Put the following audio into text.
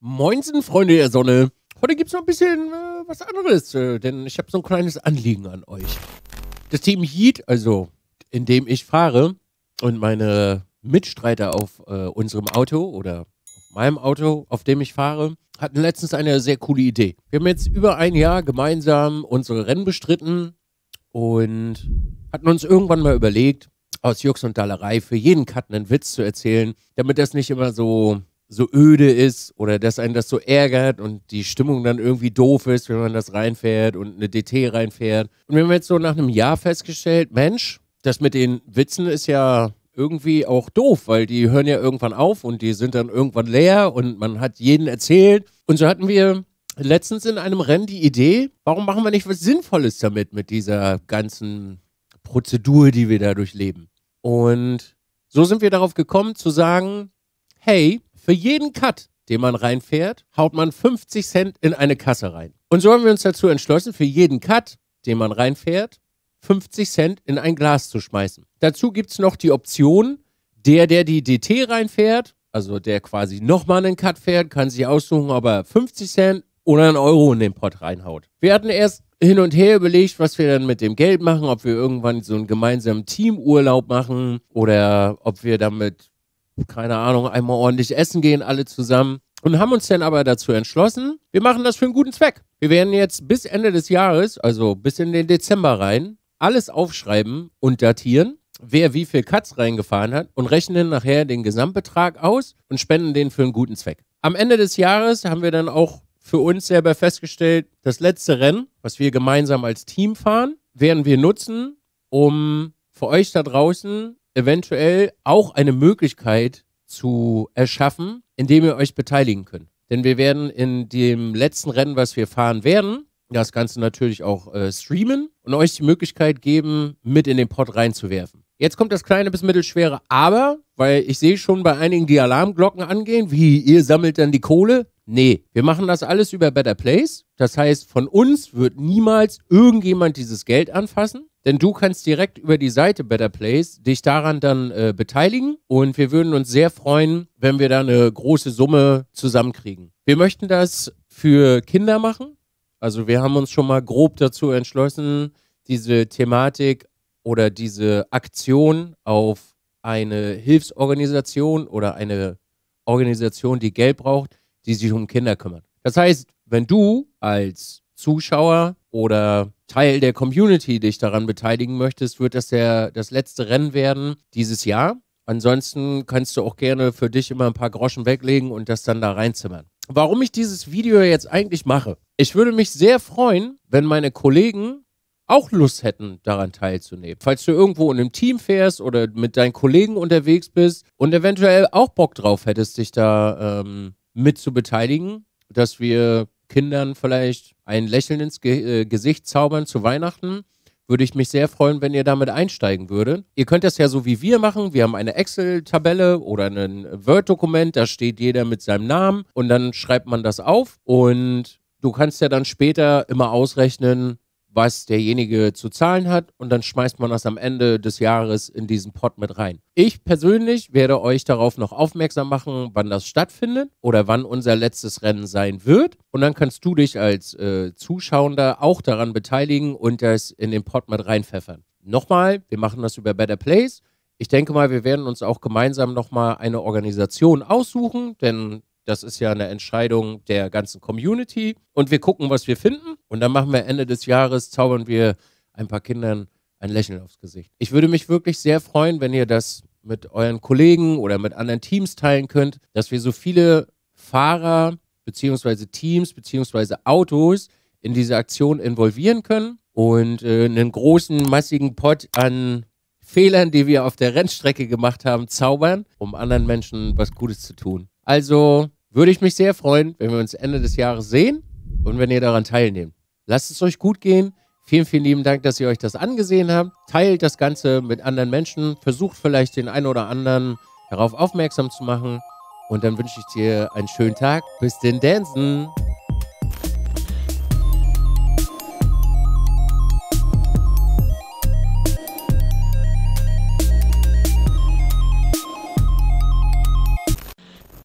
Moinsen, Freunde der Sonne. Heute gibt es noch ein bisschen äh, was anderes, äh, denn ich habe so ein kleines Anliegen an euch. Das Team Heat, also in dem ich fahre und meine Mitstreiter auf äh, unserem Auto oder auf meinem Auto, auf dem ich fahre, hatten letztens eine sehr coole Idee. Wir haben jetzt über ein Jahr gemeinsam unsere Rennen bestritten und hatten uns irgendwann mal überlegt, aus Jux und Dallerei für jeden Cut einen Witz zu erzählen, damit das nicht immer so so öde ist oder dass einen das so ärgert und die Stimmung dann irgendwie doof ist, wenn man das reinfährt und eine DT reinfährt. Und wir haben jetzt so nach einem Jahr festgestellt, Mensch, das mit den Witzen ist ja irgendwie auch doof, weil die hören ja irgendwann auf und die sind dann irgendwann leer und man hat jeden erzählt. Und so hatten wir letztens in einem Rennen die Idee, warum machen wir nicht was Sinnvolles damit mit dieser ganzen Prozedur, die wir da durchleben. Und so sind wir darauf gekommen zu sagen, hey, für jeden Cut, den man reinfährt, haut man 50 Cent in eine Kasse rein. Und so haben wir uns dazu entschlossen, für jeden Cut, den man reinfährt, 50 Cent in ein Glas zu schmeißen. Dazu gibt es noch die Option, der, der die DT reinfährt, also der quasi nochmal einen Cut fährt, kann sich aussuchen, ob er 50 Cent oder einen Euro in den Pott reinhaut. Wir hatten erst hin und her überlegt, was wir dann mit dem Geld machen, ob wir irgendwann so einen gemeinsamen Teamurlaub machen oder ob wir damit keine Ahnung, einmal ordentlich essen gehen, alle zusammen. Und haben uns dann aber dazu entschlossen, wir machen das für einen guten Zweck. Wir werden jetzt bis Ende des Jahres, also bis in den Dezember rein, alles aufschreiben und datieren, wer wie viel Katz reingefahren hat und rechnen nachher den Gesamtbetrag aus und spenden den für einen guten Zweck. Am Ende des Jahres haben wir dann auch für uns selber festgestellt, das letzte Rennen, was wir gemeinsam als Team fahren, werden wir nutzen, um für euch da draußen eventuell auch eine Möglichkeit zu erschaffen, indem ihr euch beteiligen könnt. Denn wir werden in dem letzten Rennen, was wir fahren werden, das Ganze natürlich auch äh, streamen und euch die Möglichkeit geben, mit in den Pod reinzuwerfen. Jetzt kommt das kleine bis mittelschwere Aber, weil ich sehe schon bei einigen die Alarmglocken angehen, wie ihr sammelt dann die Kohle. Nee, wir machen das alles über Better Place. Das heißt, von uns wird niemals irgendjemand dieses Geld anfassen. Denn du kannst direkt über die Seite Better Place dich daran dann äh, beteiligen und wir würden uns sehr freuen, wenn wir da eine große Summe zusammenkriegen. Wir möchten das für Kinder machen. Also wir haben uns schon mal grob dazu entschlossen, diese Thematik oder diese Aktion auf eine Hilfsorganisation oder eine Organisation, die Geld braucht, die sich um Kinder kümmert. Das heißt, wenn du als Zuschauer oder Teil der Community dich daran beteiligen möchtest, wird das der, das letzte Rennen werden dieses Jahr. Ansonsten kannst du auch gerne für dich immer ein paar Groschen weglegen und das dann da reinzimmern. Warum ich dieses Video jetzt eigentlich mache? Ich würde mich sehr freuen, wenn meine Kollegen auch Lust hätten, daran teilzunehmen. Falls du irgendwo in einem Team fährst oder mit deinen Kollegen unterwegs bist und eventuell auch Bock drauf hättest, dich da ähm, mit zu beteiligen, dass wir Kindern vielleicht ein Lächeln ins Ge äh, Gesicht zaubern zu Weihnachten. Würde ich mich sehr freuen, wenn ihr damit einsteigen würdet. Ihr könnt das ja so wie wir machen. Wir haben eine Excel-Tabelle oder ein Word-Dokument, da steht jeder mit seinem Namen und dann schreibt man das auf und du kannst ja dann später immer ausrechnen, was derjenige zu zahlen hat und dann schmeißt man das am Ende des Jahres in diesen Pot mit rein. Ich persönlich werde euch darauf noch aufmerksam machen, wann das stattfindet oder wann unser letztes Rennen sein wird und dann kannst du dich als äh, Zuschauender auch daran beteiligen und das in den Pot mit reinpfeffern. Nochmal, wir machen das über Better Place. Ich denke mal, wir werden uns auch gemeinsam nochmal eine Organisation aussuchen, denn das ist ja eine Entscheidung der ganzen Community. Und wir gucken, was wir finden. Und dann machen wir Ende des Jahres, zaubern wir ein paar Kindern ein Lächeln aufs Gesicht. Ich würde mich wirklich sehr freuen, wenn ihr das mit euren Kollegen oder mit anderen Teams teilen könnt, dass wir so viele Fahrer beziehungsweise Teams beziehungsweise Autos in diese Aktion involvieren können und äh, einen großen, massigen Pot an Fehlern, die wir auf der Rennstrecke gemacht haben, zaubern, um anderen Menschen was Gutes zu tun. Also würde ich mich sehr freuen, wenn wir uns Ende des Jahres sehen und wenn ihr daran teilnehmt. Lasst es euch gut gehen. Vielen, vielen lieben Dank, dass ihr euch das angesehen habt. Teilt das Ganze mit anderen Menschen. Versucht vielleicht den einen oder anderen darauf aufmerksam zu machen. Und dann wünsche ich dir einen schönen Tag. Bis den Dansen.